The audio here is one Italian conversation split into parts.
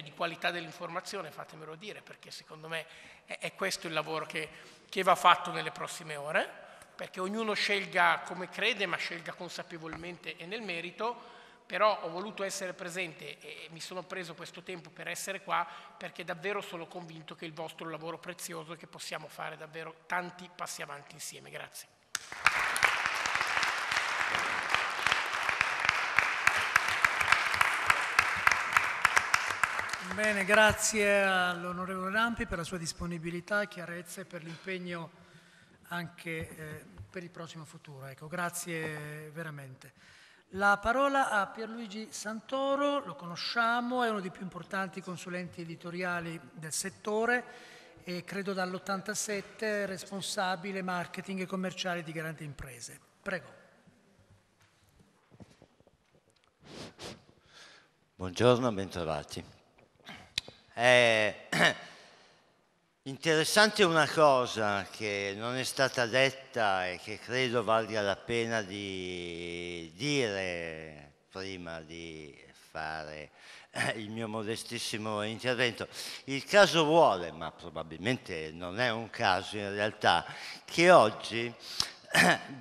di qualità dell'informazione, fatemelo dire, perché secondo me è, è questo il lavoro che, che, va fatto nelle prossime ore, perché ognuno scelga come crede, ma scelga consapevolmente e nel merito, però ho voluto essere presente e mi sono preso questo tempo per essere qua, perché davvero sono convinto che il vostro lavoro prezioso e che possiamo fare davvero tanti passi avanti insieme. Grazie. Bene, grazie all'onorevole Rampi per la sua disponibilità, chiarezza e per l'impegno anche eh, per il prossimo futuro. Ecco, grazie veramente. La parola a Pierluigi Santoro, lo conosciamo, è uno dei più importanti consulenti editoriali del settore e credo dall'87 responsabile marketing e commerciale di grandi Imprese. Prego. Buongiorno, bentrovati. È interessante una cosa che non è stata detta e che credo valga la pena di dire prima di fare il mio modestissimo intervento. Il caso vuole, ma probabilmente non è un caso in realtà, che oggi,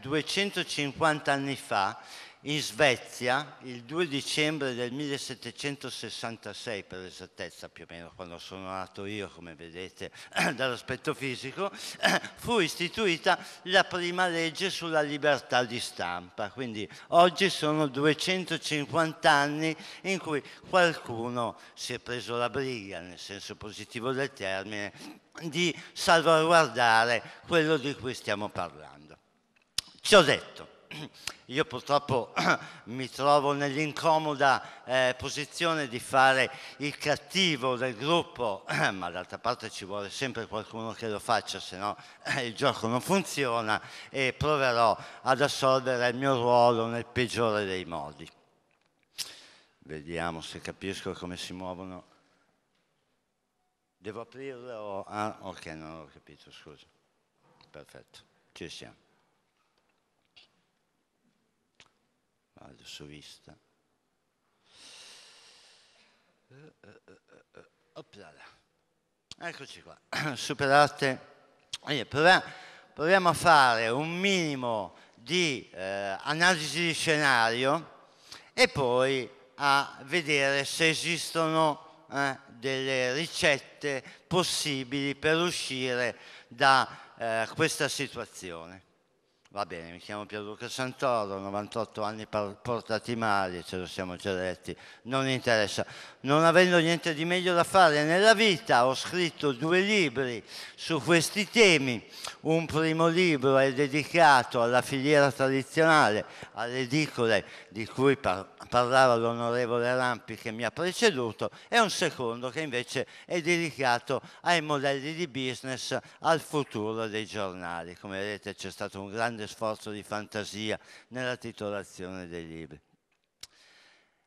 250 anni fa, in Svezia il 2 dicembre del 1766, per esattezza più o meno quando sono nato io, come vedete dall'aspetto fisico, fu istituita la prima legge sulla libertà di stampa. Quindi oggi sono 250 anni in cui qualcuno si è preso la briga, nel senso positivo del termine, di salvaguardare quello di cui stiamo parlando. Ci ho detto, io purtroppo mi trovo nell'incomoda eh, posizione di fare il cattivo del gruppo, ma d'altra parte ci vuole sempre qualcuno che lo faccia, se no eh, il gioco non funziona e proverò ad assolvere il mio ruolo nel peggiore dei modi. Vediamo se capisco come si muovono. Devo aprirlo? Ah, ok, non ho capito, scusa. Perfetto, ci siamo. al solista. Eccoci qua, superate. Proviamo, proviamo, a fare un minimo di eh, analisi di scenario e poi a vedere se esistono eh, delle ricette possibili per uscire da eh, questa situazione. Va bene, mi chiamo Pierluca Santoro, 98 anni portati male, ce lo siamo già detti, non interessa. Non avendo niente di meglio da fare nella vita, ho scritto due libri su questi temi. Un primo libro è dedicato alla filiera tradizionale, alle edicole di cui par parlava l'onorevole Rampi che mi ha preceduto, e un secondo che invece è dedicato ai modelli di business, al futuro dei giornali. Come vedete c'è stato un grande grande sforzo di fantasia nella titolazione dei libri.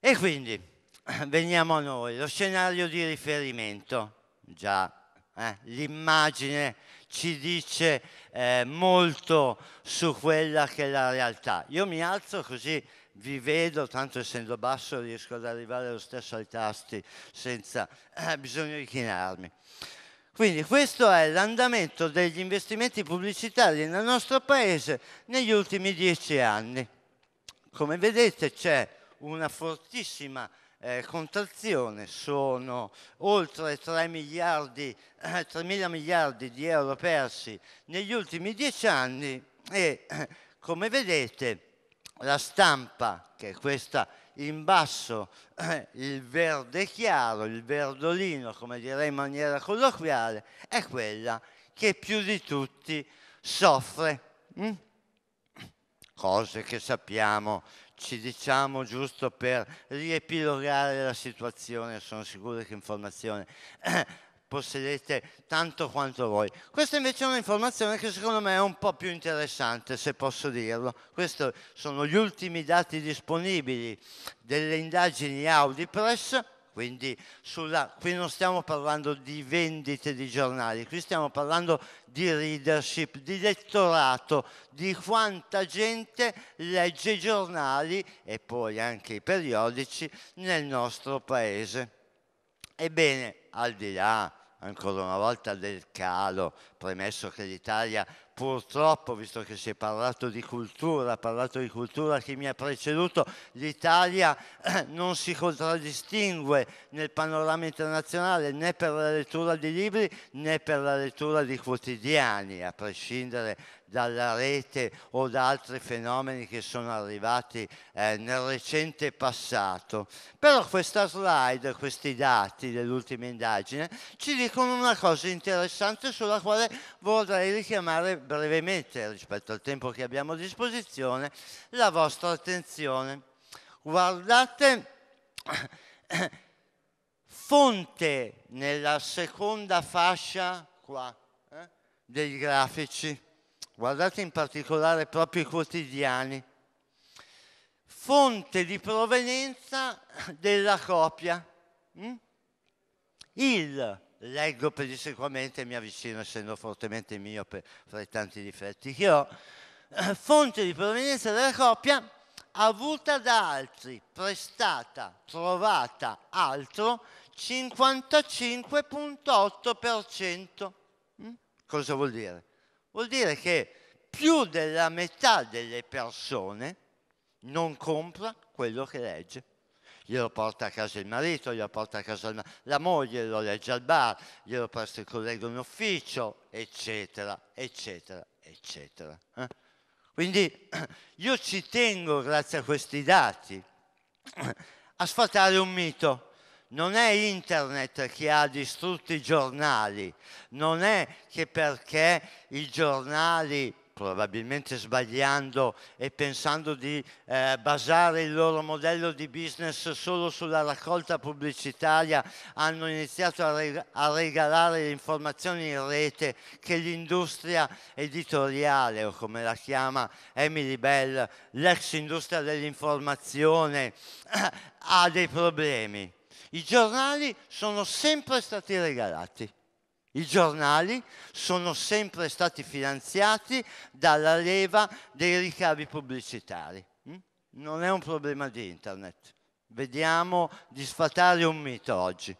E quindi veniamo a noi, lo scenario di riferimento, già eh, l'immagine ci dice eh, molto su quella che è la realtà. Io mi alzo così vi vedo, tanto essendo basso riesco ad arrivare lo stesso ai tasti senza eh, bisogno di chinarmi. Quindi questo è l'andamento degli investimenti pubblicitari nel nostro paese negli ultimi dieci anni. Come vedete c'è una fortissima eh, contrazione, sono oltre 3 miliardi, eh, 3 mila miliardi di euro persi negli ultimi dieci anni e eh, come vedete la stampa, che è questa in basso il verde chiaro, il verdolino, come direi in maniera colloquiale, è quella che più di tutti soffre. Mm? Cose che sappiamo, ci diciamo giusto per riepilogare la situazione, sono sicuro che informazione possedete tanto quanto voi. Questa invece è un'informazione che secondo me è un po' più interessante, se posso dirlo. Questi sono gli ultimi dati disponibili delle indagini Audi Press, quindi sulla, qui non stiamo parlando di vendite di giornali, qui stiamo parlando di readership, di lettorato, di quanta gente legge i giornali e poi anche i periodici nel nostro paese. Ebbene, al di là ancora una volta del calo, premesso che l'Italia purtroppo, visto che si è parlato di cultura, ha parlato di cultura chi mi ha preceduto, l'Italia eh, non si contraddistingue nel panorama internazionale né per la lettura di libri né per la lettura di quotidiani, a prescindere dalla rete o da altri fenomeni che sono arrivati eh, nel recente passato. Però questa slide, questi dati dell'ultima indagine, ci dicono una cosa interessante sulla quale vorrei richiamare brevemente, rispetto al tempo che abbiamo a disposizione, la vostra attenzione. Guardate fonte nella seconda fascia qua, eh, dei grafici guardate in particolare proprio i quotidiani, fonte di provenienza della copia. Mm? Il, leggo pedissequamente, mi avvicino essendo fortemente miope fra i tanti difetti che ho, fonte di provenienza della copia avuta da altri, prestata, trovata altro, 55.8%. Mm? Cosa vuol dire? Vuol dire che più della metà delle persone non compra quello che legge. Glielo porta a casa il marito, glielo porta a casa il, la moglie, lo legge al bar, glielo presta il collega in ufficio, eccetera, eccetera, eccetera. Eh? Quindi io ci tengo, grazie a questi dati, a sfatare un mito non è internet che ha distrutto i giornali, non è che perché i giornali, probabilmente sbagliando e pensando di eh, basare il loro modello di business solo sulla raccolta pubblicitaria, hanno iniziato a, reg- a regalare le informazioni in rete che l'industria editoriale, o come la chiama Emily Bell, l'ex industria dell'informazione, ha dei problemi i giornali sono sempre stati regalati. I giornali sono sempre stati finanziati dalla leva dei ricavi pubblicitari. Mm? Non è un problema di internet. Vediamo di sfatare un mito oggi.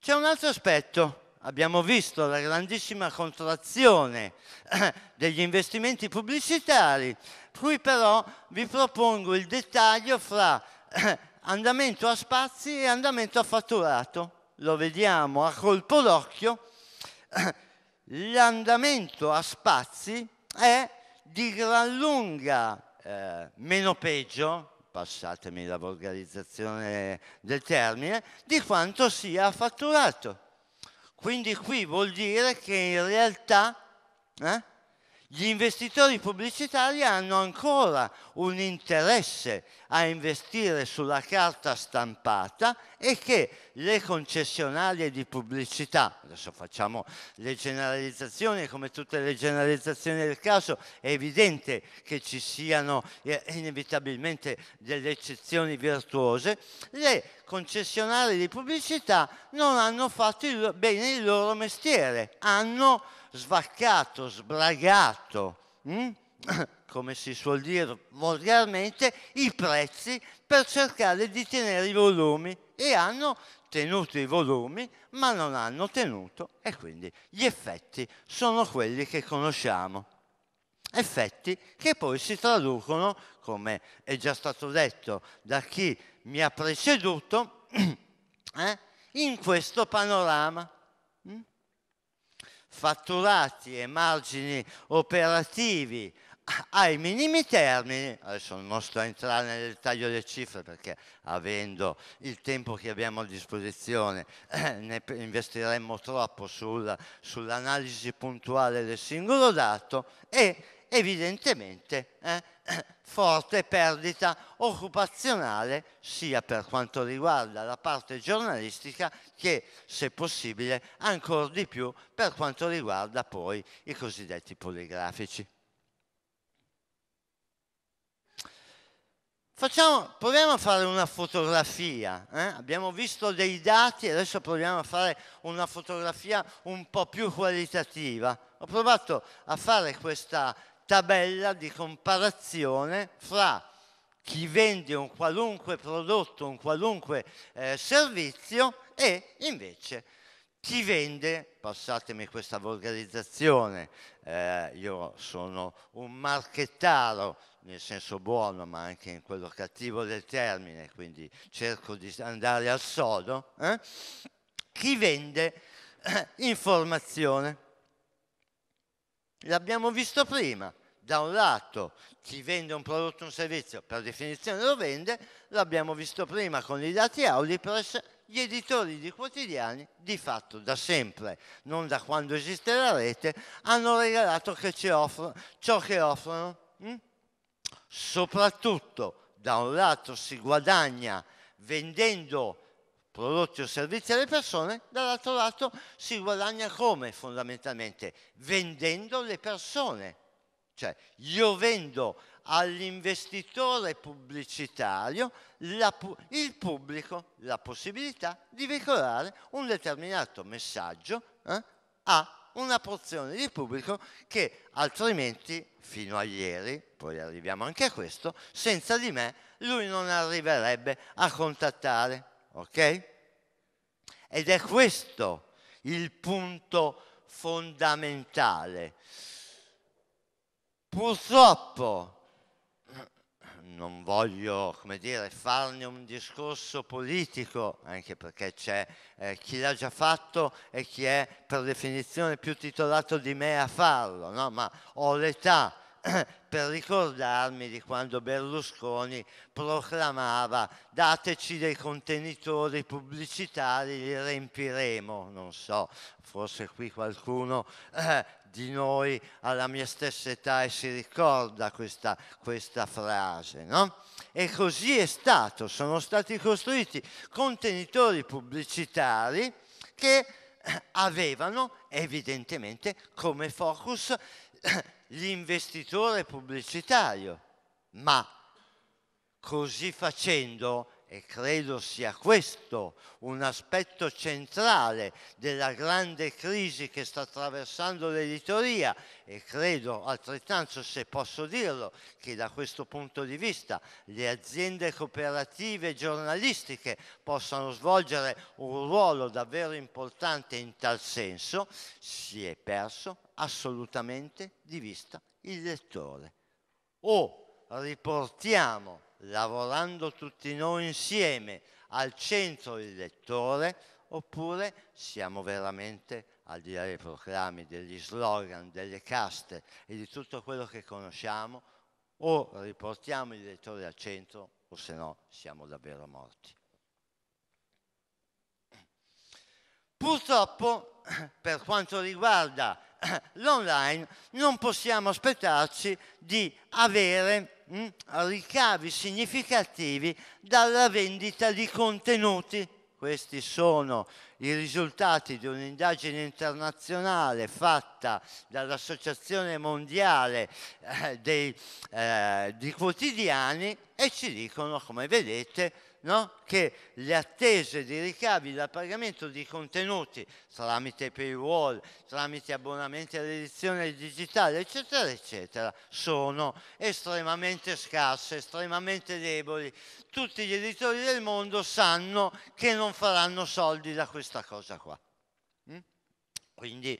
C'è un altro aspetto abbiamo visto la grandissima contrazione degli investimenti pubblicitari, qui però vi propongo il dettaglio fra andamento a spazi e andamento a fatturato. Lo vediamo a colpo d'occhio. L'andamento a spazi è di gran lunga eh, meno peggio, passatemi la volgarizzazione del termine, di quanto sia fatturato. Quindi qui vuol dire che in realtà eh, gli investitori pubblicitari hanno ancora un interesse a investire sulla carta stampata e che le concessionarie di pubblicità, adesso facciamo le generalizzazioni, come tutte le generalizzazioni del caso è evidente che ci siano eh, inevitabilmente delle eccezioni virtuose, le concessionarie di pubblicità non hanno fatto bene il loro mestiere, hanno svaccato, sbragato, mh? Mm? come si suol dire volgarmente, i prezzi per cercare di tenere i volumi e hanno tenuto i volumi ma non hanno tenuto e quindi gli effetti sono quelli che conosciamo. Effetti che poi si traducono, come è già stato detto da chi mi ha preceduto, eh, in questo panorama fatturati e margini operativi ai minimi termini, adesso non sto a entrare nel dettaglio delle cifre perché avendo il tempo che abbiamo a disposizione eh, ne investiremmo troppo sul, sull'analisi puntuale del singolo dato e evidentemente eh, forte perdita occupazionale sia per quanto riguarda la parte giornalistica che, se possibile, ancora di più per quanto riguarda poi i cosiddetti poligrafici. Facciamo, proviamo a fare una fotografia, eh? abbiamo visto dei dati, adesso proviamo a fare una fotografia un po' più qualitativa. Ho provato a fare questa tabella di comparazione fra chi vende un qualunque prodotto, un qualunque eh, servizio e invece chi vende, passatemi questa volgarizzazione, eh, io sono un marchettaro nel senso buono ma anche in quello cattivo del termine, quindi cerco di andare al sodo, eh? chi vende eh, informazione. L'abbiamo visto prima, da un lato chi vende un prodotto o un servizio per definizione lo vende, l'abbiamo visto prima con i dati Audipress, gli editori di quotidiani di fatto da sempre, non da quando esiste la rete, hanno regalato che offrono, ciò che offrono. Hm? Soprattutto da un lato si guadagna vendendo prodotti o servizi alle persone, dall'altro lato si guadagna come fondamentalmente? Vendendo le persone. Cioè io vendo all'investitore pubblicitario la, il pubblico la possibilità di veicolare un determinato messaggio eh, a una porzione di pubblico che altrimenti fino a ieri, poi arriviamo anche a questo, senza di me lui non arriverebbe a contattare ok? Ed è questo il punto fondamentale. Purtroppo, non voglio come dire, farne un discorso politico, anche perché c'è eh, chi l'ha già fatto e chi è per definizione più titolato di me a farlo, no? ma ho l'età per ricordarmi di quando Berlusconi proclamava dateci dei contenitori pubblicitari, li riempiremo, non so, forse qui qualcuno eh, di noi alla mia stessa età e si ricorda questa, questa frase, no? E così è stato, sono stati costruiti contenitori pubblicitari che avevano evidentemente come focus l'investitore pubblicitario, ma così facendo e credo sia questo un aspetto centrale della grande crisi che sta attraversando l'editoria e credo altrettanto, se posso dirlo, che da questo punto di vista le aziende cooperative giornalistiche possano svolgere un ruolo davvero importante in tal senso, si è perso assolutamente di vista il lettore. O riportiamo lavorando tutti noi insieme al centro del lettore, oppure siamo veramente, al di là dei proclami, degli slogan, delle caste e di tutto quello che conosciamo, o riportiamo il lettore al centro o se no siamo davvero morti. Purtroppo, per quanto riguarda l'online, non possiamo aspettarci di avere mm, ricavi significativi dalla vendita di contenuti. Questi sono i risultati di un'indagine internazionale fatta dall'Associazione Mondiale eh, dei, eh, di Quotidiani e ci dicono, come vedete, no? che le attese di ricavi dal pagamento di contenuti tramite paywall, tramite abbonamenti all'edizione digitale, eccetera, eccetera, sono estremamente scarse, estremamente deboli. Tutti gli editori del mondo sanno che non faranno soldi da questa cosa qua. Mm? Quindi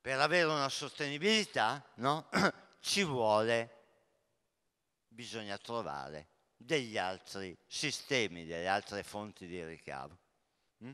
per avere una sostenibilità no? ci vuole, bisogna trovare degli altri sistemi, delle altre fonti di ricavo. Mm?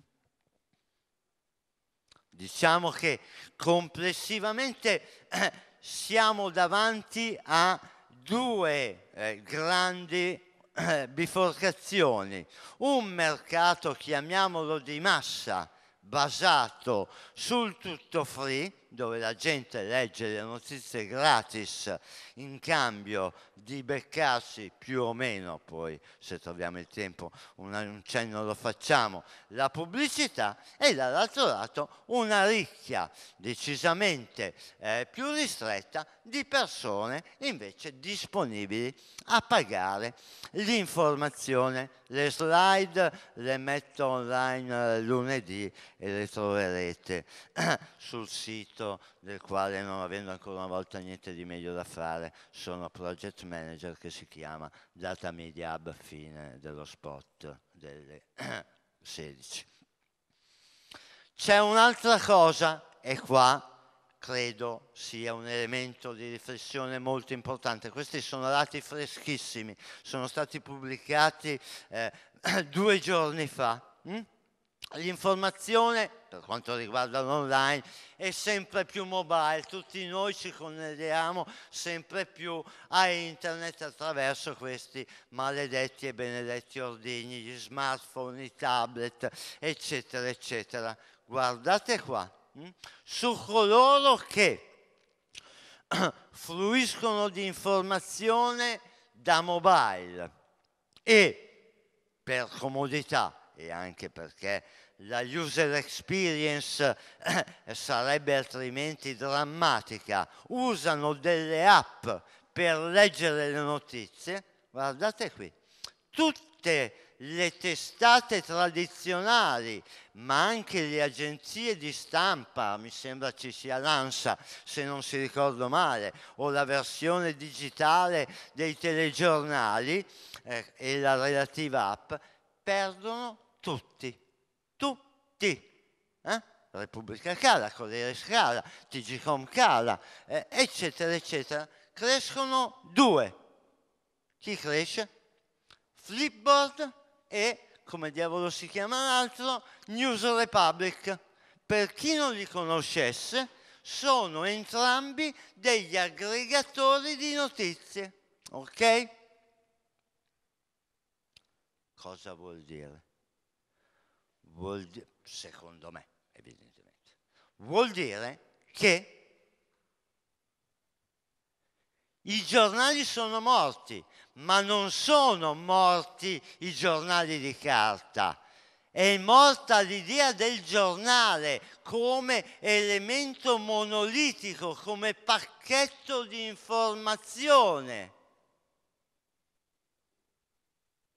Diciamo che complessivamente eh, siamo davanti a due eh, grandi eh, biforcazioni. Un mercato, chiamiamolo di massa, basato sul tutto free, dove la gente legge le notizie gratis in cambio di beccarsi più o meno, poi se troviamo il tempo un cenno lo facciamo, la pubblicità e dall'altro lato una ricchia decisamente eh, più ristretta di persone invece disponibili a pagare l'informazione. Le slide le metto online lunedì e le troverete sul sito progetto del quale non avendo ancora una volta niente di meglio da fare sono project manager che si chiama Data Media Hub fine dello spot delle 16. C'è un'altra cosa e qua credo sia un elemento di riflessione molto importante. Questi sono dati freschissimi, sono stati pubblicati eh, due giorni fa. Hm? L'informazione, per quanto riguarda l'online, è sempre più mobile, tutti noi ci connettiamo sempre più a internet attraverso questi maledetti e benedetti ordigni, gli smartphone, i tablet, eccetera, eccetera. Guardate qua, hm? su coloro che fruiscono di informazione da mobile e per comodità e anche perché la user experience eh, sarebbe altrimenti drammatica. Usano delle app per leggere le notizie, guardate qui, tutte le testate tradizionali, ma anche le agenzie di stampa, mi sembra ci sia l'ANSA se non si ricordo male, o la versione digitale dei telegiornali eh, e la relativa app, perdono tutti, tutti. Eh? Repubblica Cala, Corriere Scala, TGCom Cala, eh, eccetera, eccetera, crescono due. Chi cresce? Flipboard e, come diavolo si chiama l'altro, News Republic. Per chi non li conoscesse, sono entrambi degli aggregatori di notizie. Ok? Cosa vuol dire? vuol dire, secondo me, evidentemente, vuol dire che i giornali sono morti, ma non sono morti i giornali di carta. È morta l'idea del giornale come elemento monolitico, come pacchetto di informazione.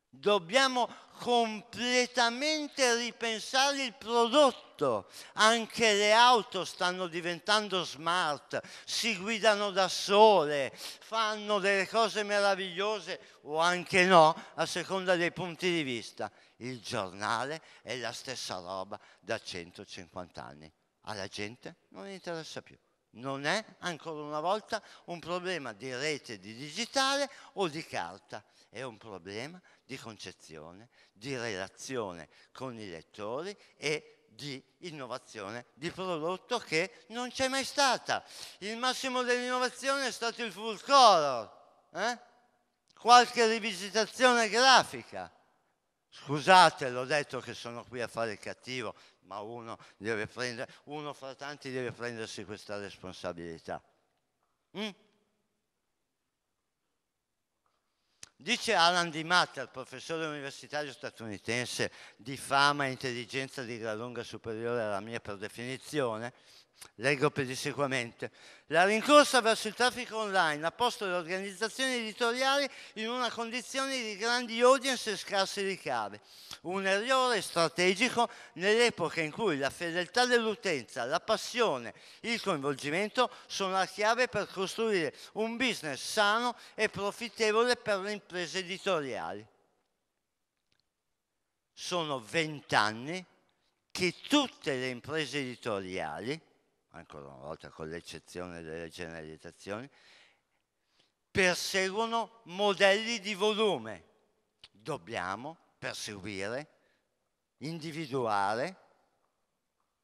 Dobbiamo completamente ripensare il prodotto. Anche le auto stanno diventando smart, si guidano da sole, fanno delle cose meravigliose o anche no, a seconda dei punti di vista. Il giornale è la stessa roba da 150 anni. Alla gente non interessa più. Non è, ancora una volta, un problema di rete di digitale o di carta, è un problema di di concezione, di relazione con i lettori e di innovazione di prodotto che non c'è mai stata. Il massimo dell'innovazione è stato il full color, eh? qualche rivisitazione grafica. Scusate, l'ho detto che sono qui a fare il cattivo, ma uno, deve prendere, uno fra tanti deve prendersi questa responsabilità. Mm? Dice Alan Di Matta, professore universitario statunitense di fama e intelligenza di gran lunga superiore alla mia per definizione, Leggo pedissequamente. La rincorsa verso il traffico online ha posto le organizzazioni editoriali in una condizione di grandi audience e scarse ricavi. Un errore strategico nell'epoca in cui la fedeltà dell'utenza, la passione, il coinvolgimento sono la chiave per costruire un business sano e profittevole per le imprese editoriali. Sono vent'anni che tutte le imprese editoriali ancora una volta con l'eccezione delle generalizzazioni, perseguono modelli di volume. Dobbiamo perseguire, individuare,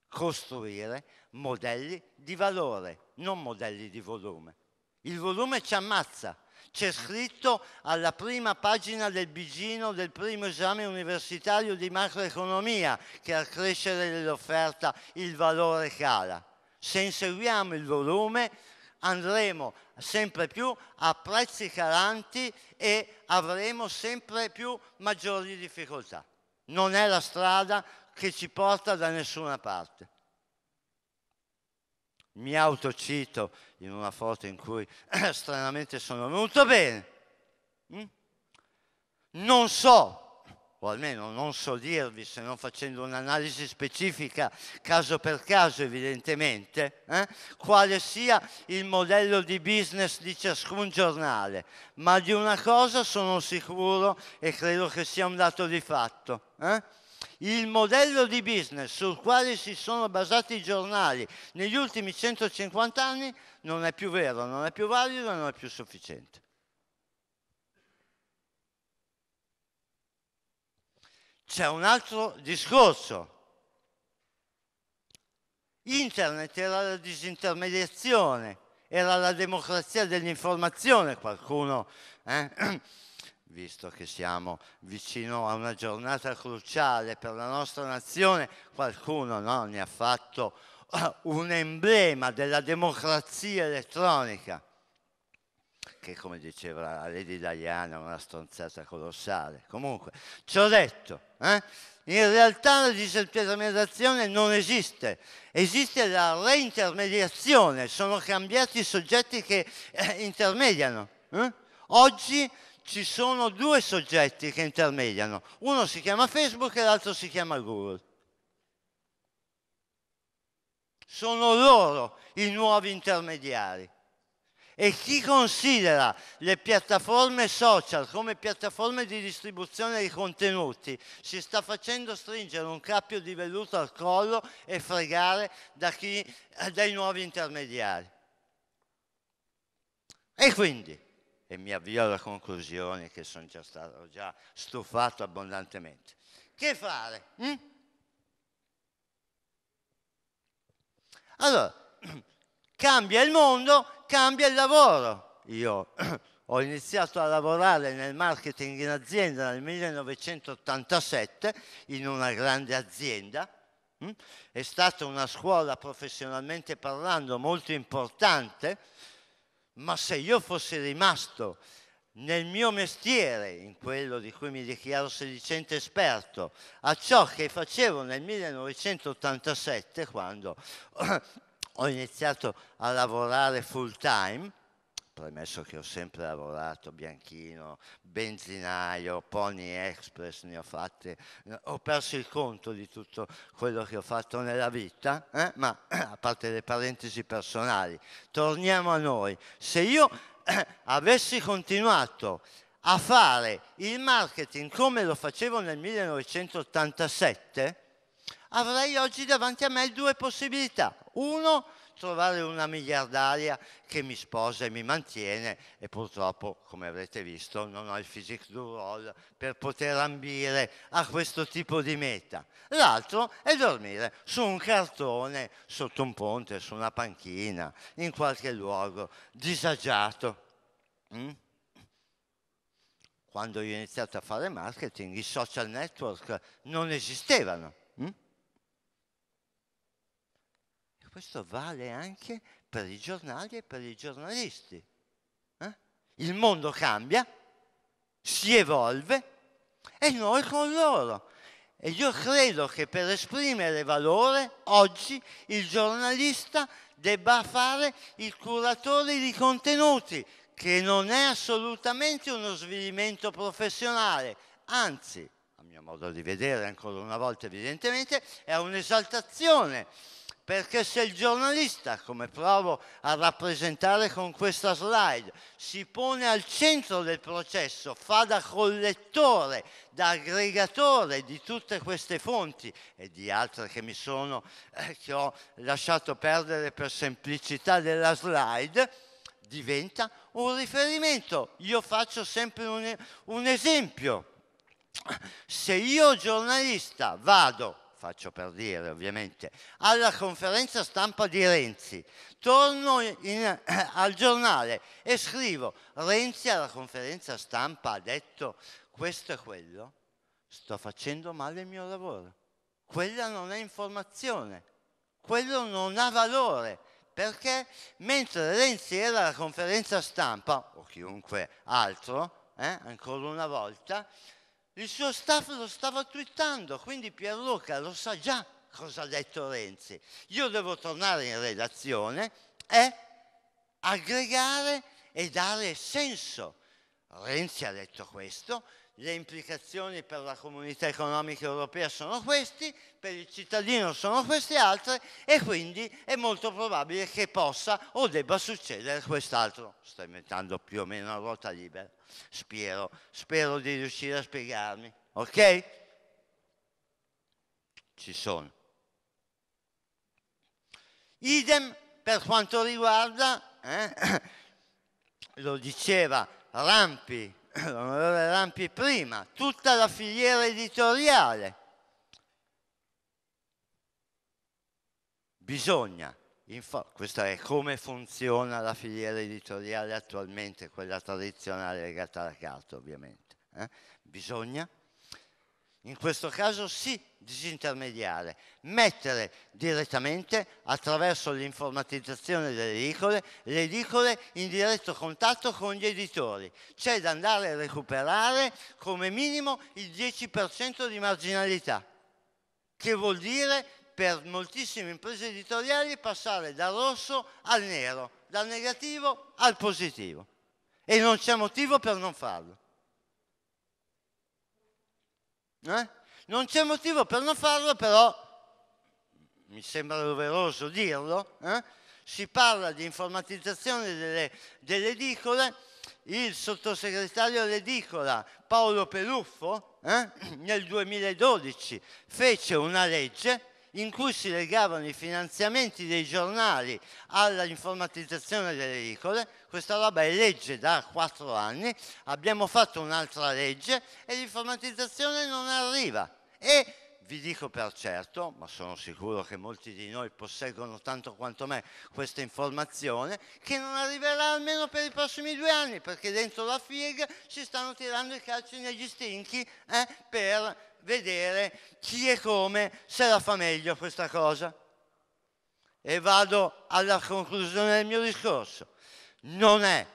costruire modelli di valore, non modelli di volume. Il volume ci ammazza. C'è scritto alla prima pagina del bigino del primo esame universitario di macroeconomia che al crescere dell'offerta il valore cala se inseguiamo il volume andremo sempre più a prezzi calanti e avremo sempre più maggiori difficoltà. Non è la strada che ci porta da nessuna parte. Mi autocito in una foto in cui stranamente sono venuto bene. Mm? Non so o almeno non so dirvi se non facendo un'analisi specifica caso per caso evidentemente, eh, quale sia il modello di business di ciascun giornale, ma di una cosa sono sicuro e credo che sia un dato di fatto. Eh? Il modello di business sul quale si sono basati i giornali negli ultimi 150 anni non è più vero, non è più valido e non è più sufficiente. c'è un altro discorso. Internet era la disintermediazione, era la democrazia dell'informazione, qualcuno, eh? visto che siamo vicino a una giornata cruciale per la nostra nazione, qualcuno no, ne ha fatto un emblema della democrazia elettronica, che come diceva Lady Diana è una stronzata colossale. Comunque, ci ho detto eh? In realtà la disintermediazione non esiste, esiste la reintermediazione, sono cambiati i soggetti che eh, intermediano. Eh? Oggi ci sono due soggetti che intermediano, uno si chiama Facebook e l'altro si chiama Google. Sono loro i nuovi intermediari e chi considera le piattaforme social come piattaforme di distribuzione di contenuti si sta facendo stringere un cappio di velluto al collo e fregare da chi, eh, dai nuovi intermediari. E quindi, e mi avvio alla conclusione che sono già stato già stufato abbondantemente, che fare? Hm? Allora, cambia il mondo, cambia il lavoro. Io ho iniziato a lavorare nel marketing in azienda nel 1987 in una grande azienda. Mm? È stata una scuola professionalmente parlando molto importante, ma se io fossi rimasto nel mio mestiere, in quello di cui mi dichiaro sedicente esperto, a ciò che facevo nel 1987, quando ho iniziato a lavorare full time, premesso che ho sempre lavorato bianchino, benzinaio, pony express, ne ho fatte, ho perso il conto di tutto quello che ho fatto nella vita, eh? ma eh, a parte le parentesi personali, torniamo a noi. Se io eh, avessi continuato a fare il marketing come lo facevo nel 1987, avrei oggi davanti a me due possibilità. Uno, trovare una miliardaria che mi sposa e mi mantiene e purtroppo, come avrete visto, non ho il physique du role per poter ambire a questo tipo di meta. L'altro è dormire su un cartone, sotto un ponte, su una panchina, in qualche luogo disagiato. Mm? Quando io ho iniziato a fare marketing, i social network non esistevano questo vale anche per i giornali e per i giornalisti. Eh? Il mondo cambia, si evolve e noi con loro. E io credo che per esprimere valore oggi il giornalista debba fare il curatore di contenuti, che non è assolutamente uno svilimento professionale, anzi, a mio modo di vedere ancora una volta evidentemente, è un'esaltazione perché se il giornalista, come provo a rappresentare con questa slide, si pone al centro del processo, fa da collettore, da aggregatore di tutte queste fonti e di altre che mi sono, eh, che ho lasciato perdere per semplicità della slide, diventa un riferimento. Io faccio sempre un, un esempio. Se io giornalista vado faccio per dire ovviamente, alla conferenza stampa di Renzi. Torno in, eh, al giornale e scrivo, Renzi alla conferenza stampa ha detto questo e quello, sto facendo male il mio lavoro. Quella non è informazione, quello non ha valore, perché mentre Renzi era alla conferenza stampa, o chiunque altro, eh, ancora una volta, il suo staff lo stava twittando, quindi Pierluca lo sa già cosa ha detto Renzi. Io devo tornare in redazione e aggregare e dare senso. Renzi ha detto questo, le implicazioni per la comunità economica europea sono queste, per il cittadino sono queste altre e quindi è molto probabile che possa o debba succedere quest'altro. Sto inventando più o meno a ruota libera, spero, spero di riuscire a spiegarmi, ok? Ci sono. Idem per quanto riguarda, eh, lo diceva Rampi l'onorevole Rampi prima, tutta la filiera editoriale. Bisogna, questa è come funziona la filiera editoriale attualmente, quella tradizionale legata alla carta ovviamente, eh? bisogna in questo caso sì disintermediare, mettere direttamente attraverso l'informatizzazione delle edicole, le edicole in diretto contatto con gli editori. C'è da andare a recuperare come minimo il 10% di marginalità, che vuol dire per moltissime imprese editoriali passare dal rosso al nero, dal negativo al positivo. E non c'è motivo per non farlo. Eh? Non c'è motivo per non farlo, però mi sembra doveroso dirlo, eh? si parla di informatizzazione delle, delle edicole, il sottosegretario all'edicola Paolo Peluffo eh? nel 2012 fece una legge in cui si legavano i finanziamenti dei giornali all'informatizzazione delle edicole, questa roba è legge da quattro anni, abbiamo fatto un'altra legge e l'informatizzazione non arriva. E vi dico per certo, ma sono sicuro che molti di noi posseggono tanto quanto me questa informazione, che non arriverà almeno per i prossimi due anni, perché dentro la FIG si stanno tirando i calci negli stinchi eh, per vedere chi e come se la fa meglio questa cosa. E vado alla conclusione del mio discorso non è.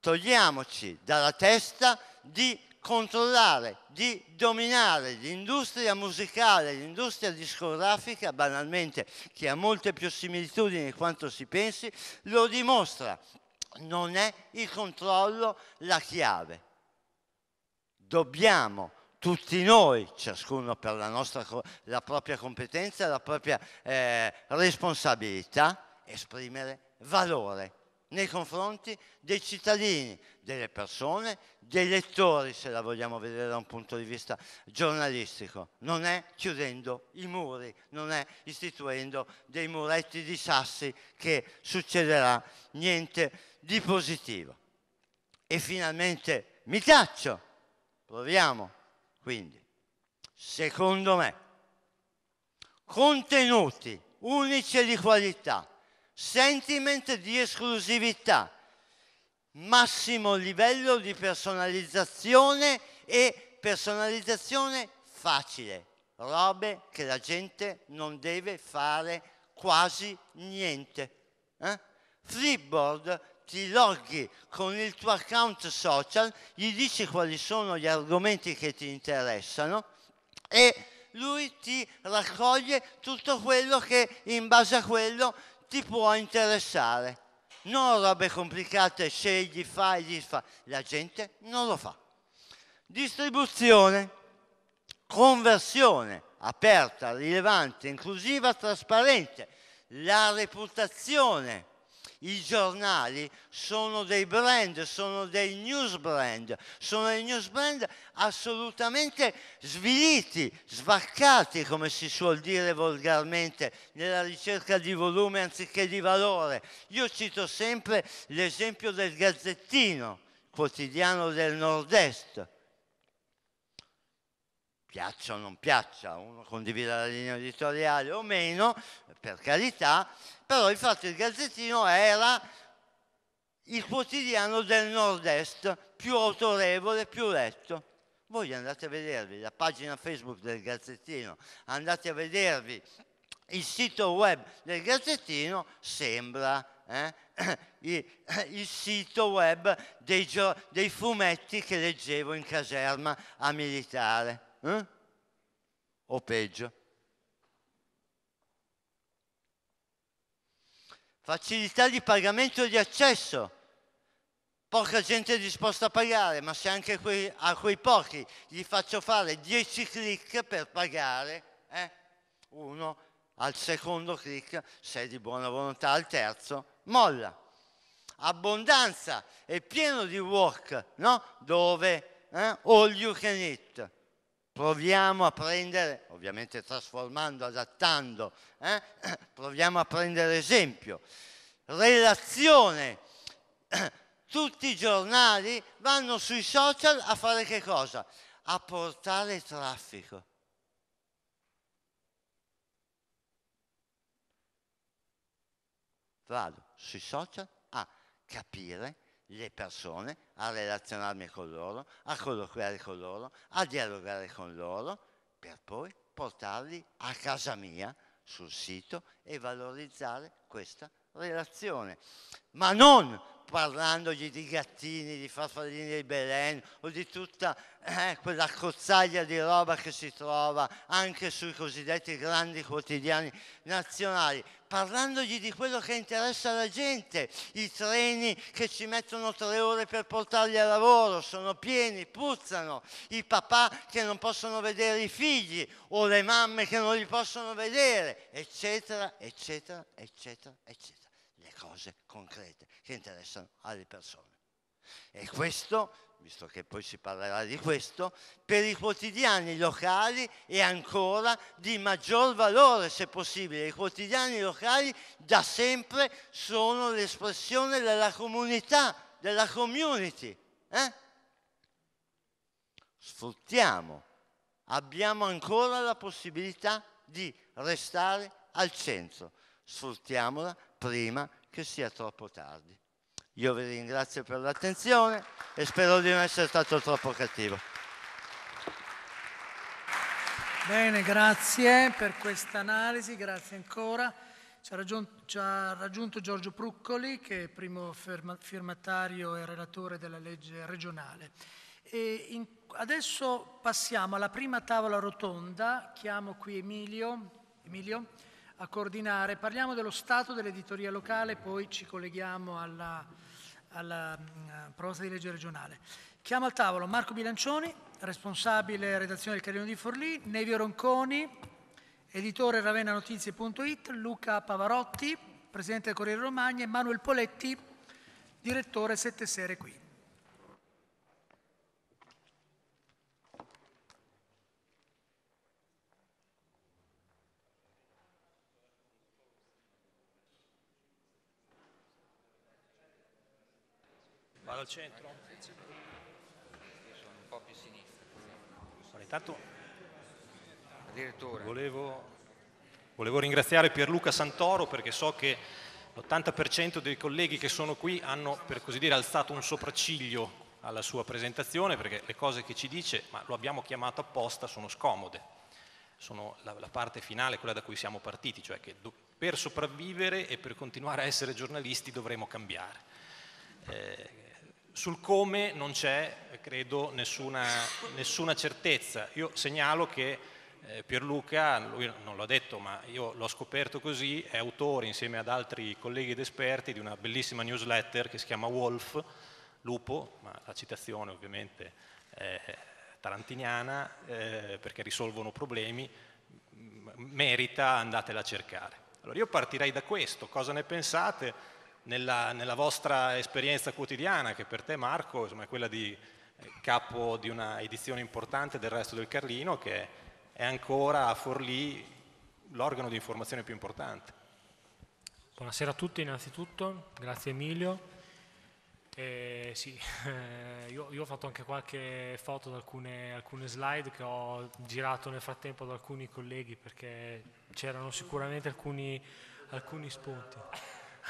Togliamoci dalla testa di controllare, di dominare l'industria musicale, l'industria discografica, banalmente, che ha molte più similitudini di quanto si pensi, lo dimostra. Non è il controllo la chiave. Dobbiamo tutti noi, ciascuno per la, nostra, la propria competenza, la propria eh, responsabilità, esprimere valore nei confronti dei cittadini, delle persone, dei lettori, se la vogliamo vedere da un punto di vista giornalistico. Non è chiudendo i muri, non è istituendo dei muretti di sassi che succederà niente di positivo. E finalmente mi taccio, proviamo. Quindi, secondo me, contenuti unici e di qualità sentiment di esclusività, massimo livello di personalizzazione e personalizzazione facile, robe che la gente non deve fare quasi niente. Eh? Flipboard ti loghi con il tuo account social, gli dici quali sono gli argomenti che ti interessano e lui ti raccoglie tutto quello che in base a quello ti può interessare. Non robe complicate, scegli, fai, disfai. La gente non lo fa. Distribuzione, conversione, aperta, rilevante, inclusiva, trasparente. La reputazione i giornali sono dei brand, sono dei news brand, sono dei news brand assolutamente sviliti, svaccati come si suol dire volgarmente, nella ricerca di volume anziché di valore. Io cito sempre l'esempio del Gazzettino, quotidiano del nord-est, piaccia o non piaccia, uno condivida la linea editoriale o meno, per carità, però infatti il Gazzettino era il quotidiano del nord-est più autorevole, più letto. Voi andate a vedervi la pagina Facebook del Gazzettino, andate a vedervi il sito web del Gazzettino, sembra eh, il, il, sito web dei, dei fumetti che leggevo in caserma a militare eh? o peggio. Facilità di pagamento e di accesso. Poca gente è disposta a pagare, ma se anche quei, a quei pochi gli faccio fare 10 click per pagare, eh? uno al secondo click, se di buona volontà al terzo, molla. Abbondanza e pieno di work, no? Dove eh? all you can eat. Proviamo a prendere, ovviamente trasformando, adattando, eh? proviamo a prendere esempio. Relazione. Tutti i giornali vanno sui social a fare che cosa? A portare traffico. Vado sui social a capire le persone, a relazionarmi con loro, a colloquiare con loro, a dialogare con loro, per poi portarli a casa mia sul sito e valorizzare questa relazione. Ma non parlandogli di gattini, di farfallini di Belen o di tutta eh, quella cozzaglia di roba che si trova anche sui cosiddetti grandi quotidiani nazionali, parlandogli di quello che interessa alla gente, i treni che ci mettono tre ore per portarli a lavoro, sono pieni, puzzano, i papà che non possono vedere i figli o le mamme che non li possono vedere, eccetera, eccetera, eccetera, eccetera. Le cose concrete che interessano alle persone. E questo, visto che poi si parlerà di questo, per i quotidiani locali è ancora di maggior valore se possibile. I quotidiani locali da sempre sono l'espressione della comunità, della community. Eh? Sfruttiamo, abbiamo ancora la possibilità di restare al centro Sfruttiamola prima che sia troppo tardi. Io vi ringrazio per l'attenzione e spero di non essere stato troppo cattivo. Bene, grazie per questa analisi, grazie ancora. Ci ha, raggiunto, ci ha raggiunto Giorgio Pruccoli, che è primo ferma, firmatario e relatore della legge regionale. In, adesso passiamo alla prima tavola rotonda, chiamo qui Emilio. Emilio a coordinare. Parliamo dello stato dell'editoria locale, poi ci colleghiamo alla, alla mm, proposta di legge regionale. Chiamo al tavolo Marco Bilancioni, responsabile redazione del Carlino di Forlì, Nevio Ronconi, editore ravenanotizie.it, Luca Pavarotti, presidente del Corriere Romagna e Manuel Poletti, direttore Sette Sere Qui. Vado al centro. Io sono un po' più sinistra. Allora, intanto volevo, volevo ringraziare Pierluca Santoro perché so che l'80% dei colleghi che sono qui hanno, per così dire, alzato un sopracciglio alla sua presentazione perché le cose che ci dice, ma lo abbiamo chiamato apposta, sono scomode. Sono la, la parte finale, quella da cui siamo partiti, cioè che do, per sopravvivere e per continuare a essere giornalisti dovremo cambiare. Eh, sul come non c'è, credo, nessuna, nessuna, certezza. Io segnalo che eh, Pierluca, lui non l'ha detto, ma io l'ho scoperto così, è autore insieme ad altri colleghi ed esperti di una bellissima newsletter che si chiama Wolf, Lupo, ma la citazione ovviamente è tarantiniana, eh, perché risolvono problemi, merita, andatela a cercare. Allora io partirei da questo, cosa ne pensate? nella, nella, vostra esperienza quotidiana, che per te Marco insomma, è quella di eh, capo di una edizione importante del resto del Carlino, che è ancora a Forlì l'organo di informazione più importante. Buonasera a tutti innanzitutto, grazie Emilio. Eh, sì, eh, io, io, ho fatto anche qualche foto da alcune, alcune, slide che ho girato nel frattempo ad alcuni colleghi perché c'erano sicuramente alcuni, alcuni spunti.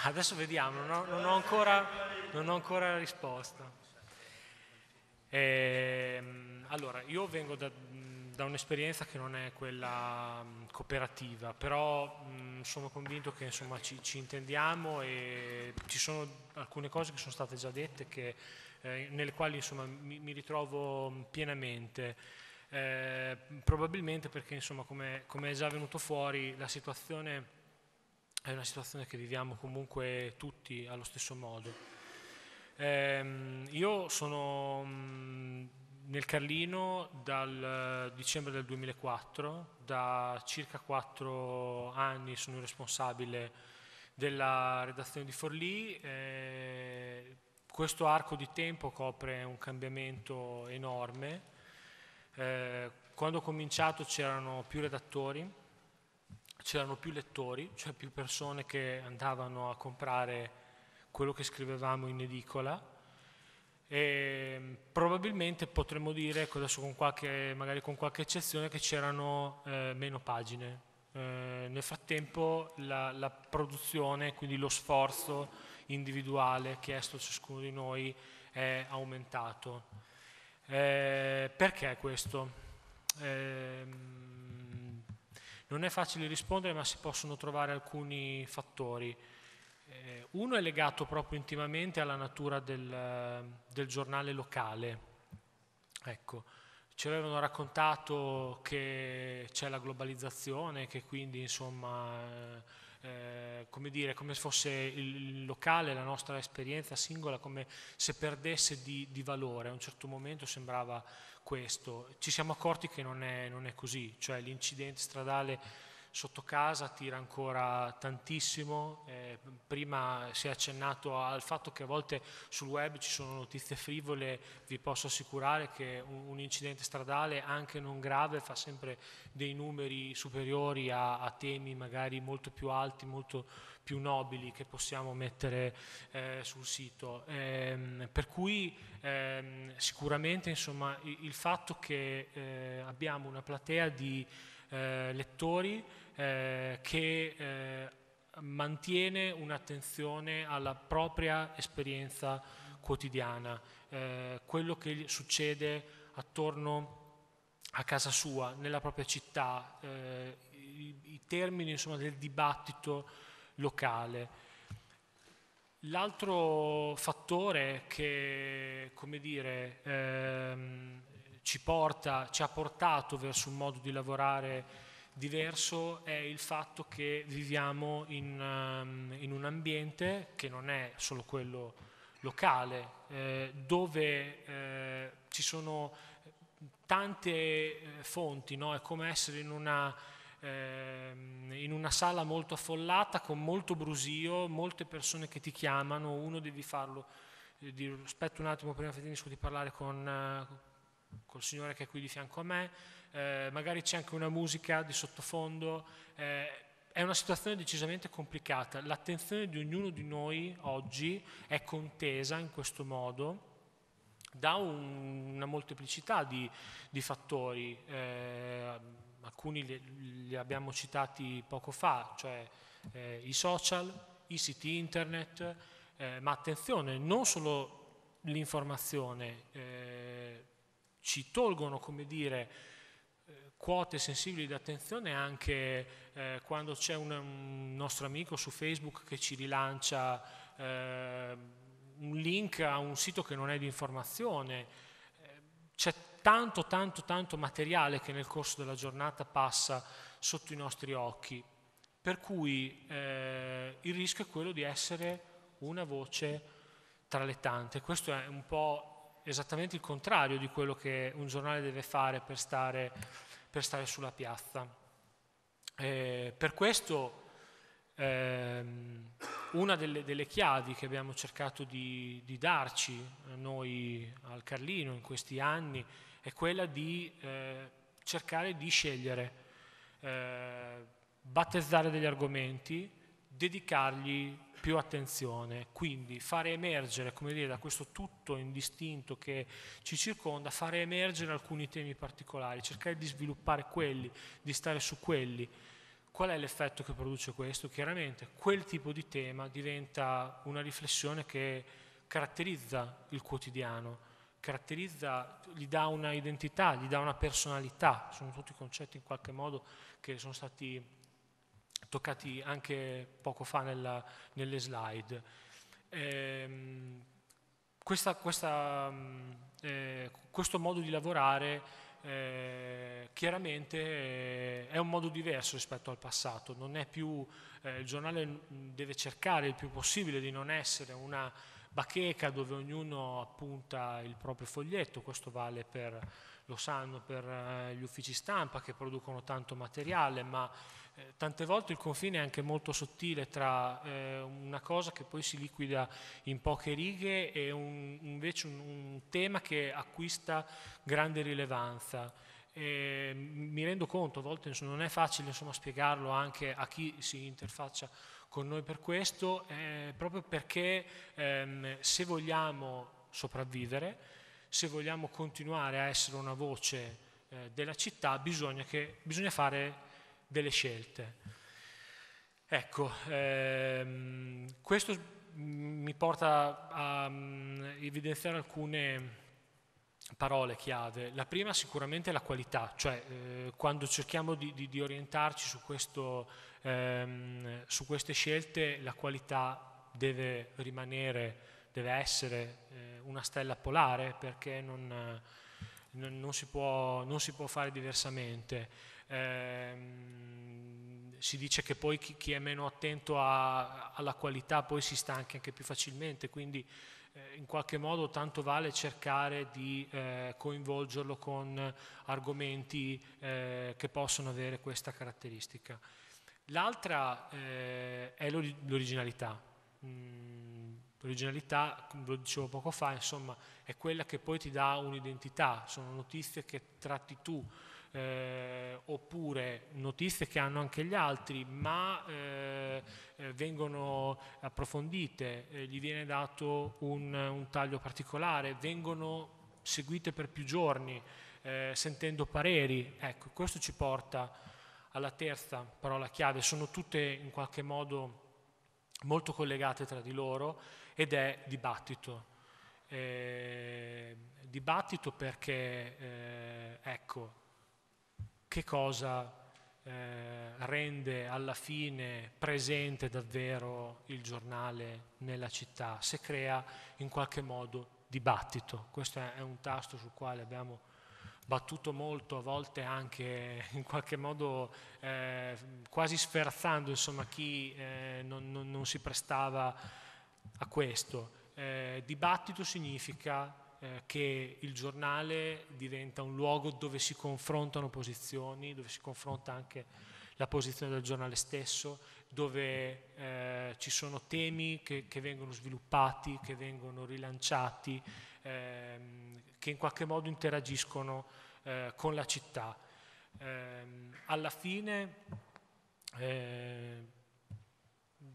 Adesso vediamo, non ho, non ho, ancora, non ho ancora, risposto. E, ehm, allora, io vengo da, da un'esperienza che non è quella mm, cooperativa, però mh, mm, sono convinto che insomma, ci, ci, intendiamo e ci sono alcune cose che sono state già dette che, eh, nelle quali insomma, mi, mi, ritrovo pienamente. Eh, probabilmente perché, insomma, come, come è già venuto fuori, la situazione è una situazione che viviamo comunque tutti allo stesso modo. Ehm, io sono mm, nel Carlino dal eh, dicembre del 2004, da circa quattro anni sono responsabile della redazione di Forlì. Eh, questo arco di tempo copre un cambiamento enorme. Eh, quando ho cominciato c'erano più redattori, c'erano più lettori, cioè più persone che andavano a comprare quello che scrivevamo in edicola e ehm, probabilmente potremmo dire, ecco, adesso con qualche, magari con qualche eccezione, che c'erano eh, meno pagine. Eh, nel frattempo la, la, produzione, quindi lo sforzo individuale chiesto a ciascuno di noi è aumentato. Eh, perché questo? Ehm, non è facile rispondere, ma si possono trovare alcuni fattori. Eh, uno è legato proprio intimamente alla natura del, del giornale locale. Ecco, ci avevano raccontato che c'è la globalizzazione, che quindi insomma eh, come, dire, come fosse il locale, la nostra esperienza singola, come se perdesse di, di, valore. A un certo momento sembrava questo. Ci siamo accorti che non è, non è così, cioè l'incidente stradale sotto casa tira ancora tantissimo, eh, prima si è accennato al fatto che a volte sul web ci sono notizie frivole, vi posso assicurare che un, un incidente stradale anche non grave fa sempre dei numeri superiori a, a temi magari molto più alti, molto più nobili che possiamo mettere eh, sul sito. Ehm, per cui ehm, sicuramente insomma, il, il fatto che eh, abbiamo una platea di eh, lettori eh, che eh, mantiene un'attenzione alla propria esperienza quotidiana, eh, quello che succede attorno a casa sua, nella propria città, eh, i, i, termini insomma, del dibattito locale. L'altro fattore che dire, ehm, ci, porta, ci ha portato verso un modo di lavorare Diverso è il fatto che viviamo in, um, in un ambiente che non è solo quello locale, eh, dove eh, ci sono tante eh, fonti, no? è come essere in una, ehm, in una sala molto affollata con molto brusio, molte persone che ti chiamano, uno devi farlo, eh, aspetta un attimo prima finisco di parlare con, il eh, signore che è qui di fianco a me, eh, magari c'è anche una musica di sottofondo, eh, è una situazione decisamente complicata. L'attenzione di ognuno di noi oggi è contesa in questo modo da un, una molteplicità di, di fattori, eh, alcuni li, li, abbiamo citati poco fa, cioè eh, i social, i siti internet, eh, ma attenzione, non solo l'informazione, eh, ci tolgono, come dire, quote sensibili di attenzione anche eh, quando c'è un, un, nostro amico su Facebook che ci rilancia eh, un link a un sito che non è di informazione. Eh, c'è tanto, tanto, tanto materiale che nel corso della giornata passa sotto i nostri occhi, per cui eh, il rischio è quello di essere una voce tra le tante. Questo è un po' esattamente il contrario di quello che un giornale deve fare per stare per stare sulla piazza. Eh, per questo ehm, una delle, delle, chiavi che abbiamo cercato di, di, darci eh, noi al Carlino in questi anni è quella di eh, cercare di scegliere, eh, battezzare degli argomenti, dedicargli più attenzione, quindi fare emergere, come dire, da questo tutto indistinto che ci circonda, fare emergere alcuni temi particolari, cercare di sviluppare quelli, di stare su quelli. Qual è l'effetto che produce questo? Chiaramente quel tipo di tema diventa una riflessione che caratterizza il quotidiano, caratterizza, gli dà una identità, gli dà una personalità, sono tutti concetti in qualche modo che sono stati toccati anche poco fa nella, nelle slide. Ehm, questa, questa, mm, eh, questo modo di lavorare eh, chiaramente eh, è un modo diverso rispetto al passato, più, eh, il giornale deve cercare il più possibile di non essere una bacheca dove ognuno appunta il proprio foglietto, questo vale per lo sanno per eh, gli uffici stampa che producono tanto materiale, ma eh, tante volte il confine è anche molto sottile tra eh, una cosa che poi si liquida in poche righe e un, invece un, un tema che acquista grande rilevanza. E mi rendo conto, a volte insomma, non è facile insomma, spiegarlo anche a chi si interfaccia con noi per questo, eh, proprio perché ehm, se vogliamo sopravvivere, se vogliamo continuare a essere una voce eh, della città bisogna, che, bisogna, fare delle scelte. Ecco, ehm, questo mm, mi porta a um, evidenziare alcune parole chiave. La prima sicuramente è la qualità, cioè eh, quando cerchiamo di, di, di orientarci su, questo, ehm, su, queste scelte la qualità deve rimanere deve essere eh, una stella polare perché non, non, non, si, può, non si, può, fare diversamente. Eh, si dice che poi chi, chi è meno attento a, alla qualità poi si stanca anche più facilmente, quindi eh, in qualche modo tanto vale cercare di eh, coinvolgerlo con argomenti eh, che possono avere questa caratteristica. L'altra eh, è l'originalità. Mm, L'originalità, lo dicevo poco fa, insomma, è quella che poi ti dà un'identità, sono notizie che tratti tu, eh, oppure notizie che hanno anche gli altri, ma eh, eh vengono approfondite, eh, gli viene dato un, un, taglio particolare, vengono seguite per più giorni, eh, sentendo pareri. Ecco, questo ci porta alla terza parola chiave, sono tutte in qualche modo molto collegate tra di loro ed è dibattito. Eh, dibattito perché, eh, ecco, che cosa eh, rende alla fine presente davvero il giornale nella città, se crea in qualche modo dibattito. Questo è un tasto sul quale abbiamo battuto molto, a volte anche in qualche modo eh, quasi sferzando insomma, chi eh, non, non, non, si prestava a a questo. Eh, dibattito significa eh, che il giornale diventa un luogo dove si confrontano posizioni, dove si confronta anche la posizione del giornale stesso, dove eh, ci sono temi che, che, vengono sviluppati, che vengono rilanciati, ehm, che in qualche modo interagiscono eh, con la città. Eh, alla fine eh,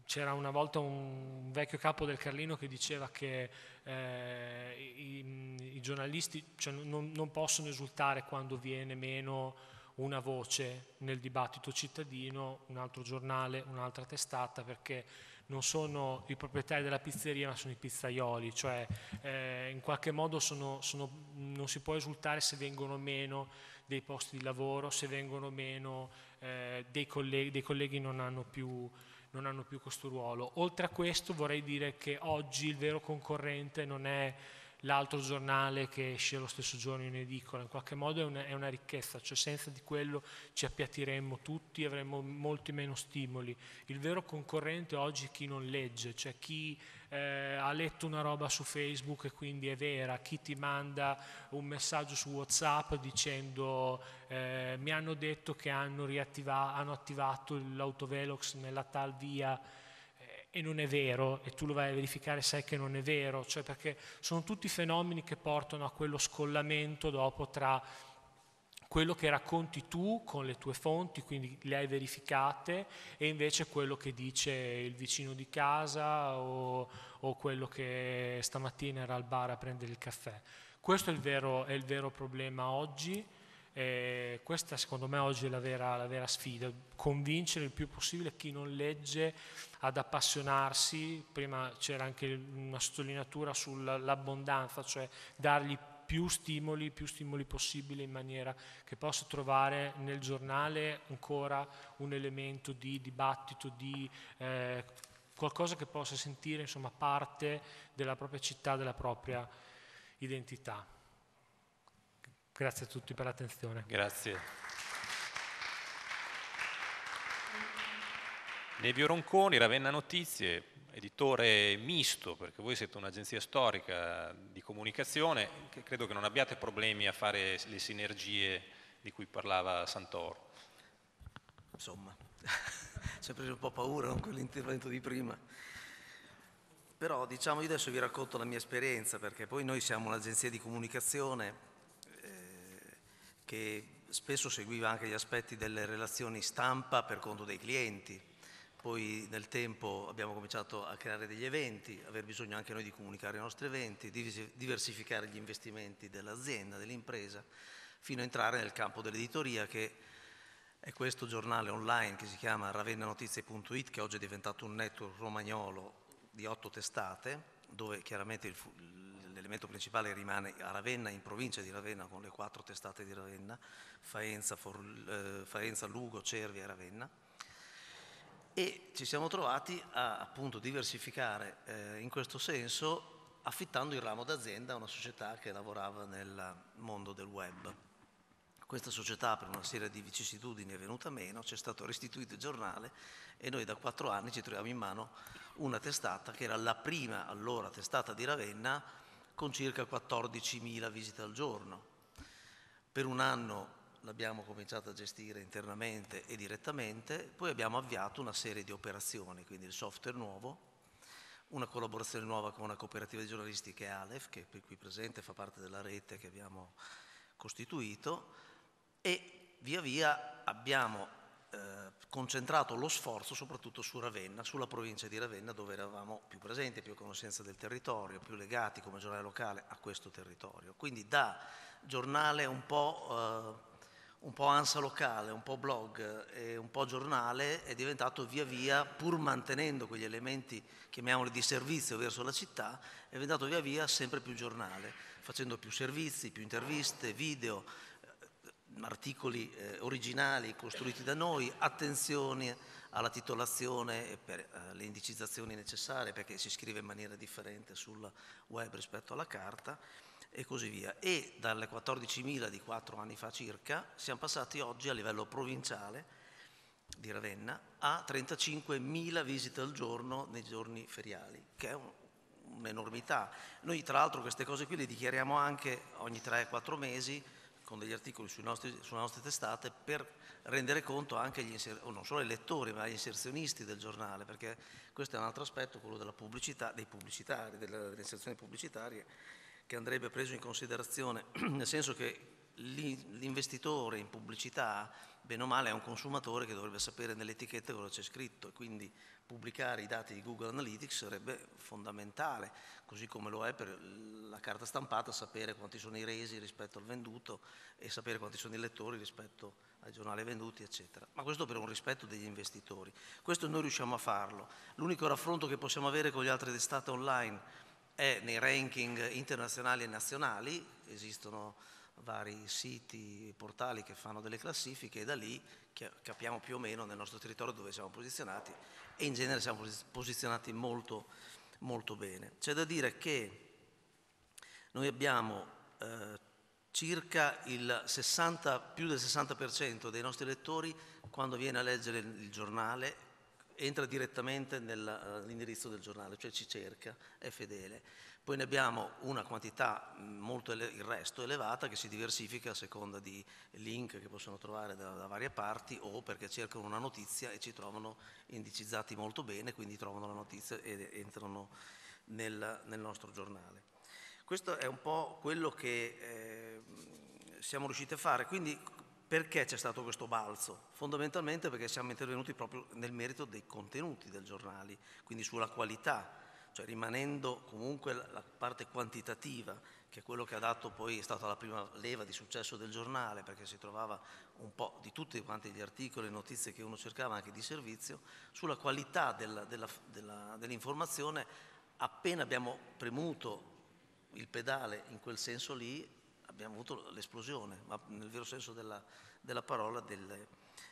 c'era una volta un vecchio capo del Carlino che diceva che eh, i, i, mm, giornalisti cioè, non, non, possono esultare quando viene meno una voce nel dibattito cittadino, un altro giornale, un'altra testata, perché non sono i proprietari della pizzeria ma sono i pizzaioli, cioè eh, in qualche modo sono, sono, non si può esultare se vengono meno dei posti di lavoro, se vengono meno eh, dei colleghi, dei colleghi non hanno più non hanno più questo ruolo. Oltre a questo vorrei dire che oggi il vero concorrente non è l'altro giornale che esce lo stesso giorno in edicola, in qualche modo è una, è una, ricchezza, cioè senza di quello ci appiattiremmo tutti, avremmo molti meno stimoli. Il vero concorrente oggi è chi non legge, cioè chi eh, ha letto una roba su Facebook e quindi è vera, chi ti manda un messaggio su Whatsapp dicendo eh, mi hanno detto che hanno, hanno attivato l'autovelox nella tal via e non è vero, e tu lo vai a verificare sai che non è vero, cioè perché sono tutti fenomeni che portano a quello scollamento dopo tra quello che racconti tu con le tue fonti, quindi le hai verificate, e invece quello che dice il vicino di casa o, o quello che stamattina era al bar a prendere il caffè. Questo è il vero, è il vero problema oggi eh, questa secondo me oggi è la vera, la vera, sfida, convincere il più possibile chi non legge ad appassionarsi, prima c'era anche una sottolineatura sull'abbondanza, cioè dargli più stimoli, più stimoli possibile in maniera che possa trovare nel giornale ancora un elemento di dibattito, di eh, qualcosa che possa sentire insomma, parte della propria città, della propria identità. Grazie a tutti per l'attenzione. Grazie. Nevio Ronconi, Ravenna Notizie, editore misto, perché voi siete un'agenzia storica di comunicazione, che credo che non abbiate problemi a fare le sinergie di cui parlava Santoro. Insomma, sempre un po' paura con quell'intervento di prima. Però diciamo io adesso vi racconto la mia esperienza, perché poi noi siamo un'agenzia di comunicazione che spesso seguiva anche gli aspetti delle relazioni stampa per conto dei clienti. Poi nel tempo abbiamo cominciato a creare degli eventi, aver bisogno anche noi di comunicare i nostri eventi, di diversificare gli investimenti dell'azienda, dell'impresa, fino a entrare nel campo dell'editoria che è questo giornale online che si chiama ravennanotizie.it che oggi è diventato un network romagnolo di otto testate dove chiaramente il, l'elemento principale rimane a Ravenna, in provincia di Ravenna, con le quattro testate di Ravenna, Faenza, For, eh, Faenza Lugo, Cervia e Ravenna. E ci siamo trovati a appunto, diversificare eh, in questo senso affittando il ramo d'azienda a una società che lavorava nel mondo del web. Questa società per una serie di vicissitudini è venuta meno, ci è stato restituito il giornale e noi da quattro anni ci troviamo in mano una testata che era la prima allora testata di Ravenna con circa 14.000 visite al giorno. Per un anno l'abbiamo cominciato a gestire internamente e direttamente, poi abbiamo avviato una serie di operazioni, quindi il software nuovo, una collaborazione nuova con una cooperativa di giornalisti che è Alef, che è qui presente, fa parte della rete che abbiamo costituito e via via abbiamo eh, concentrato lo sforzo soprattutto su Ravenna, sulla provincia di Ravenna dove eravamo più presenti, più a conoscenza del territorio, più legati come giornale locale a questo territorio. Quindi da giornale un po', eh, un po ansa locale, un po' blog e un po' giornale è diventato via via, pur mantenendo quegli elementi, chiamiamoli di servizio verso la città, è diventato via via sempre più giornale, facendo più servizi, più interviste, video articoli eh, originali costruiti da noi, attenzione alla titolazione e per eh, le indicizzazioni necessarie perché si scrive in maniera differente sul web rispetto alla carta e così via. E dalle 14.000 di 4 anni fa circa siamo passati oggi a livello provinciale di Ravenna a 35.000 visite al giorno nei giorni feriali, che è un, un'enormità. Noi tra l'altro queste cose qui le dichiariamo anche ogni 3-4 mesi con degli articoli nostri, sulla nostra testata per rendere conto anche agli o non solo ai lettori, ma agli inserzionisti del giornale, perché questo è un altro aspetto, quello della pubblicità, dei pubblicitari, delle, delle inserzioni pubblicitarie, che andrebbe preso in considerazione, nel senso che l'investitore in pubblicità, bene o male, è un consumatore che dovrebbe sapere nell'etichetta cosa c'è scritto e quindi pubblicare i dati di Google Analytics sarebbe fondamentale, così come lo è per la carta stampata, sapere quanti sono i resi rispetto al venduto e sapere quanti sono i lettori rispetto ai giornali venduti, eccetera. Ma questo per un rispetto degli investitori. Questo noi riusciamo a farlo. L'unico raffronto che possiamo avere con gli altri d'estate online è nei ranking internazionali e nazionali, esistono vari siti, portali che fanno delle classifiche e da lì capiamo più o meno nel nostro territorio dove siamo posizionati e in genere siamo posizionati molto, molto bene. C'è da dire che noi abbiamo eh, circa 60, più del 60% dei nostri lettori quando viene a leggere il giornale entra direttamente nell'indirizzo eh, del giornale, cioè ci cerca, è fedele. Poi ne abbiamo una quantità mm, molto ele- il resto elevata che si diversifica a seconda di link che possono trovare da, da varie parti o perché cercano una notizia e ci trovano indicizzati molto bene, quindi trovano la notizia e entrano nel, nel nostro giornale. Questo è un po' quello che eh, siamo riusciti a fare. Quindi perché c'è stato questo balzo? Fondamentalmente perché siamo intervenuti proprio nel merito dei contenuti del giornale, quindi sulla qualità cioè rimanendo comunque la parte quantitativa, che è quello che ha dato poi, è stata la prima leva di successo del giornale, perché si trovava un po' di tutti quanti gli articoli e notizie che uno cercava anche di servizio, sulla qualità della, della, della, dell'informazione, appena abbiamo premuto il pedale in quel senso lì, abbiamo avuto l'esplosione, ma nel vero senso della, della parola, delle,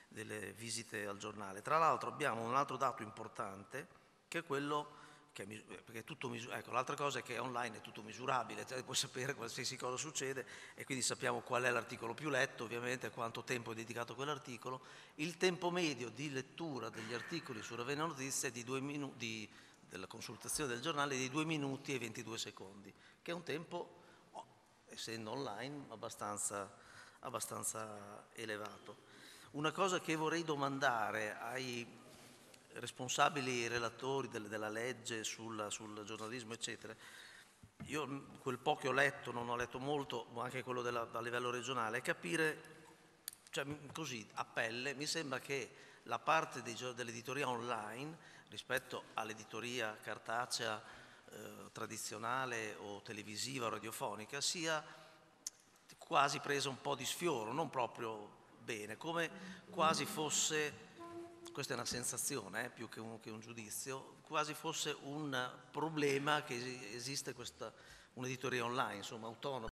delle visite al giornale. Tra l'altro abbiamo un altro dato importante, che è quello mi, eh, perché tutto misura, ecco, l'altra cosa è che online è tutto misurabile, cioè puoi sapere qualsiasi cosa succede e quindi sappiamo qual è l'articolo più letto, ovviamente quanto tempo è dedicato a quell'articolo. Il tempo medio di lettura degli articoli su Ravenna Notizia minu- di, della consultazione del giornale è di 2 minuti e 22 secondi, che è un tempo, oh, essendo online, abbastanza, abbastanza elevato. Una cosa che vorrei domandare ai responsabili relatori del, della legge sul, sul, giornalismo, eccetera, io quel po' che ho letto, non ho letto molto, ma anche quello della, a livello regionale, capire, cioè, così, a pelle, mi sembra che la parte dei, dell'editoria online rispetto all'editoria cartacea eh, tradizionale o televisiva o radiofonica sia quasi presa un po' di sfioro, non proprio bene, come quasi fosse questa è una sensazione eh, più che un, che un, giudizio, quasi fosse un problema che esiste questa, un'editoria online, insomma autonoma,